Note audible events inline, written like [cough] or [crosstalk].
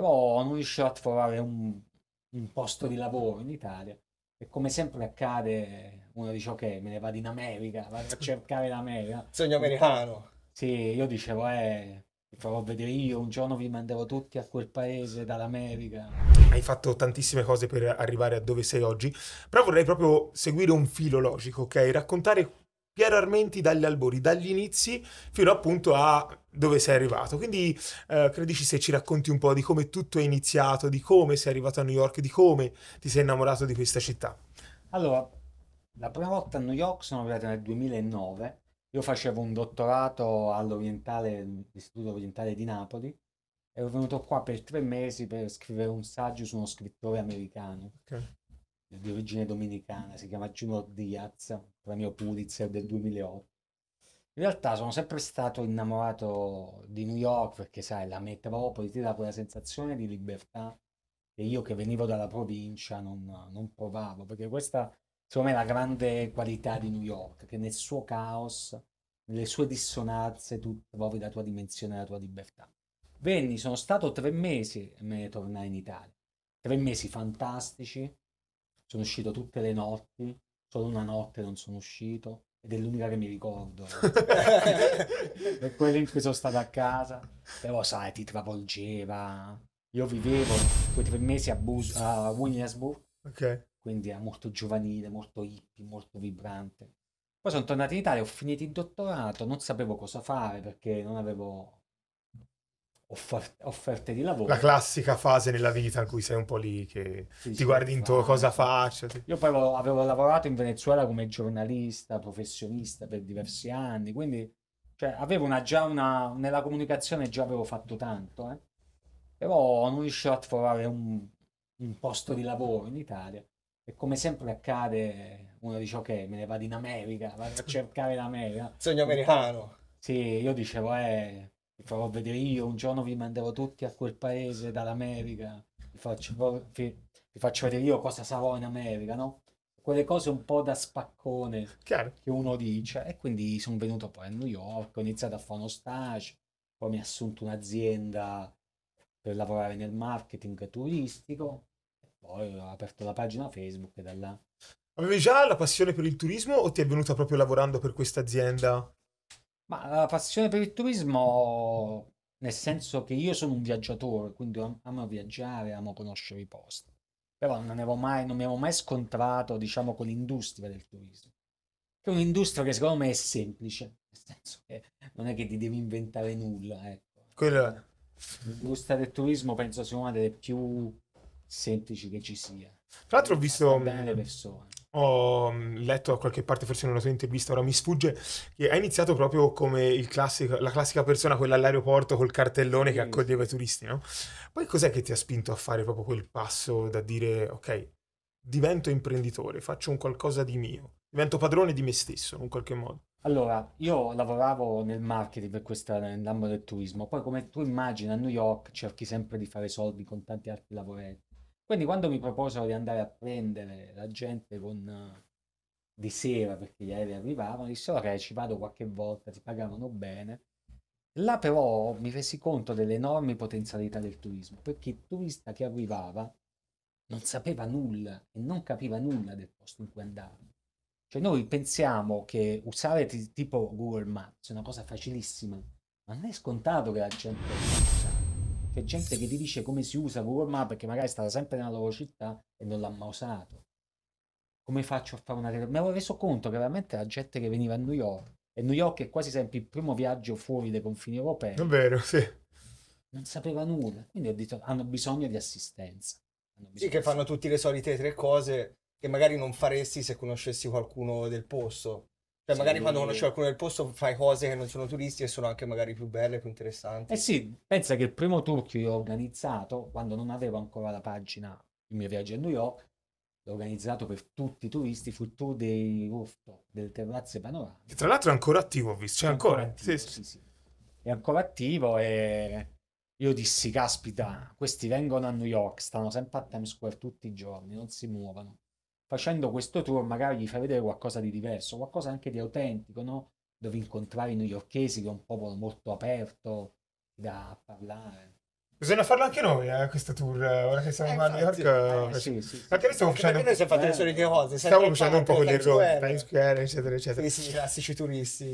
però non riuscirò a trovare un, un posto di lavoro in Italia e come sempre accade uno dice ok me ne vado in America vado a cercare l'America sogno americano sì io dicevo eh farò vedere io un giorno vi manderò tutti a quel paese dall'America hai fatto tantissime cose per arrivare a dove sei oggi però vorrei proprio seguire un filo logico ok raccontare Piero Armenti dagli albori, dagli inizi fino appunto a dove sei arrivato. Quindi eh, credici se ci racconti un po' di come tutto è iniziato, di come sei arrivato a New York, di come ti sei innamorato di questa città. Allora, la prima volta a New York sono arrivato nel 2009. Io facevo un dottorato all'Orientale, all'Istituto Orientale di Napoli. Ero venuto qua per tre mesi per scrivere un saggio su uno scrittore americano. Okay di origine dominicana, si chiama Juno Diaz, premio Pulitzer del 2008. In realtà sono sempre stato innamorato di New York perché, sai, la metropoli ti dà quella sensazione di libertà che io che venivo dalla provincia non, non provavo, perché questa, secondo me, è la grande qualità di New York, che nel suo caos, nelle sue dissonanze, tu trovi la tua dimensione, la tua libertà. Venni, sono stato tre mesi e me ne tornai in Italia. Tre mesi fantastici, sono uscito tutte le notti, solo una notte non sono uscito ed è l'unica che mi ricordo. [laughs] è quella in cui sono stato a casa, però sai, ti travolgeva. Io vivevo quei tre mesi a, Bus- a Williamsburg, okay. quindi era molto giovanile, molto hippie, molto vibrante. Poi sono tornato in Italia, ho finito il dottorato, non sapevo cosa fare perché non avevo Offer- offerte di lavoro. La classica fase nella vita in cui sei un po' lì che sì, ti guardi intorno, cosa faccio. Sì. Io poi avevo, avevo lavorato in Venezuela come giornalista, professionista per diversi anni, quindi cioè, avevo una, già una, nella comunicazione già avevo fatto tanto, eh. però non riuscivo a trovare un, un, posto di lavoro in Italia e come sempre accade uno dice ok me ne vado in America, vado a [laughs] cercare l'America. Sogno americano. Sì, io dicevo eh vi farò oh, vedere io, un giorno vi manderò tutti a quel paese dall'America, vi faccio, oh, vi, vi faccio vedere io cosa sarò in America, no? Quelle cose un po' da spaccone Chiaro. che uno dice e quindi sono venuto poi a New York, ho iniziato a fare uno stage, poi mi ha assunto un'azienda per lavorare nel marketing turistico, e poi ho aperto la pagina Facebook e da là. Avevi già la passione per il turismo o ti è venuta proprio lavorando per questa azienda? Ma la passione per il turismo, nel senso che io sono un viaggiatore, quindi amo viaggiare, amo conoscere i posti. Però non, avevo mai, non mi ero mai scontrato, diciamo, con l'industria del turismo. Che è un'industria che secondo me è semplice, nel senso che non è che ti devi inventare nulla. Ecco. Quello... L'industria del turismo penso sia una delle più semplici che ci sia. Tra l'altro ho visto... Bene le persone ho mm, letto da qualche parte, forse in una tua intervista, ora mi sfugge, che ha iniziato proprio come classico, la classica persona, quella all'aeroporto col cartellone sì. che accoglieva i turisti, no? Poi cos'è che ti ha spinto a fare proprio quel passo da dire, ok, divento imprenditore, faccio un qualcosa di mio, divento padrone di me stesso in qualche modo? Allora, io lavoravo nel marketing per questa, nell'ambito del turismo, poi come tu immagini a New York cerchi sempre di fare soldi con tanti altri lavoretti quindi quando mi proposero di andare a prendere la gente con, eh, di sera perché gli aerei arrivavano, dissero ok ci vado qualche volta, ti pagavano bene. Là però mi resi conto delle enormi potenzialità del turismo, perché il turista che arrivava non sapeva nulla e non capiva nulla del posto in cui andava. Cioè noi pensiamo che usare t- tipo Google Maps è una cosa facilissima, ma non è scontato che la gente c'è gente che ti dice come si usa Google Maps perché magari è stata sempre nella loro città e non l'ha mai usato. Come faccio a fare una... Mi avevo reso conto che veramente la gente che veniva a New York, e New York è quasi sempre il primo viaggio fuori dai confini europei. È vero, sì. Non sapeva nulla, quindi ho detto hanno bisogno di assistenza. Bisogno sì, che fanno tutte le solite tre cose che magari non faresti se conoscessi qualcuno del posto. Cioè, magari sì. quando conosci qualcuno del posto fai cose che non sono turisti e sono anche magari più belle, più interessanti. Eh sì, pensa che il primo tour che io ho organizzato, quando non avevo ancora la pagina Il mio viaggio a New York, l'ho organizzato per tutti i turisti, fu il tour dei rooftop, delle terrazze panoramiche. tra l'altro è ancora attivo, ho visto, c'è è ancora. ancora attivo, sì, sì, sì. È ancora attivo e io dissi, caspita, questi vengono a New York, stanno sempre a Times Square tutti i giorni, non si muovono facendo questo tour magari gli fai vedere qualcosa di diverso, qualcosa anche di autentico, no? Dove incontrare i newyorkesi, che è un popolo molto aperto, da parlare. Bisogna farlo anche noi, eh, questo tour, ora che siamo eh, a New York. Eh, eh, sì, sì, sì. Anche noi eh, stiamo facendo... cose. Stiamo facendo un po' di gli errori, Times Square, eccetera, eccetera. Questi classici turisti.